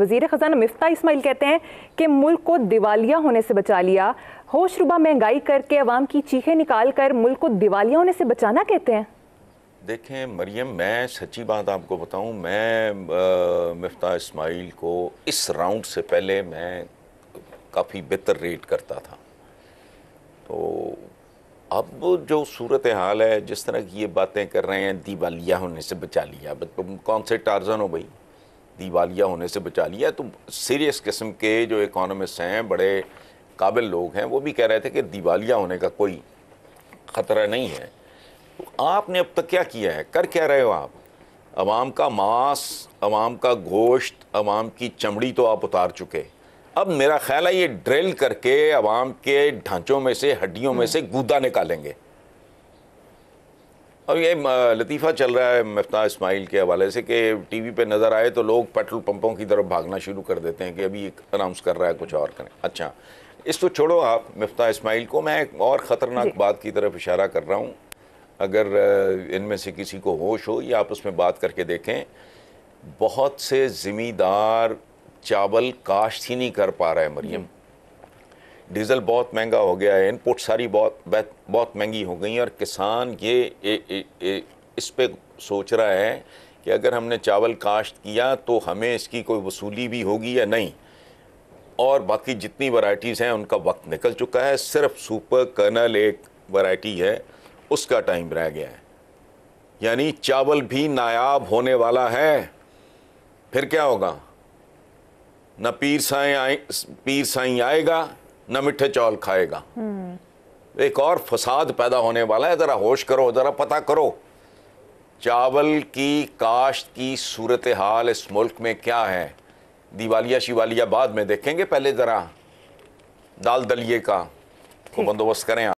वजीर खजाना मिफ्ता इसमाइल कहते हैं कि मुल्क को दिवालिया होने से बचा लिया होशरुबा महंगाई करके अवाम की चीखें निकाल कर मुल्क को दिवालिया होने से बचाना कहते हैं देखें मरियम मैं सच्ची बात आपको बताऊं मैं आ, मिफ्ता इस्माइल को इस राउंड से पहले मैं काफ़ी बेहतर रेट करता था तो अब जो सूरत हाल है जिस तरह की ये बातें कर रहे हैं दिवालिया होने से बचा लिया कौन से टारजन हो भाई दिवालिया होने से बचा लिया तो सीरियस किस्म के जो इकोनॉमिस्ट हैं बड़े काबिल लोग हैं वो भी कह रहे थे कि दिवालिया होने का कोई ख़तरा नहीं है तो आपने अब तक क्या किया है कर क्या रहे हो आप आवाम का मांस आवाम का गोश्त आवाम की चमड़ी तो आप उतार चुके अब मेरा ख्याल है ये ड्रिल करके आवाम के ढांचों में से हड्डियों में हम्म। से गूदा निकालेंगे अब ये लतीफ़ा चल रहा है मफ्ता इस्माइल के हवाले से कि टी वी पर नज़र आए तो लोग पेट्रोल पंपों की तरफ भागना शुरू कर देते हैं कि अभी एक अनाउंस कर रहा है कुछ और करें अच्छा इसको तो छोड़ो आप मफ्ता इस्माइल को मैं एक और ख़तरनाक बात की तरफ इशारा कर रहा हूँ अगर इनमें से किसी को होश हो या आप उसमें बात करके देखें बहुत से ज़िमीदार चावल काश्त ही नहीं कर पा रहा है मरियम डीज़ल बहुत महंगा हो गया है इनपुट सारी बहुत बहुत महंगी हो गई हैं और किसान ये ए, ए, ए, इस पर सोच रहा है कि अगर हमने चावल काश्त किया तो हमें इसकी कोई वसूली भी होगी या नहीं और बाकी जितनी वैरायटीज़ हैं उनका वक्त निकल चुका है सिर्फ सुपर कर्नल एक वैरायटी है उसका टाइम रह गया है यानी चावल भी नायाब होने वाला है फिर क्या होगा ना पीर साई आए पीर साई आएगा न मिठे चावल खाएगा एक और फसाद पैदा होने वाला है ज़रा होश करो ज़रा पता करो चावल की काश्त की सूरत हाल इस मुल्क में क्या है दिवालिया शिवालिया बाद में देखेंगे पहले ज़रा दाल दलिए का बंदोबस्त करें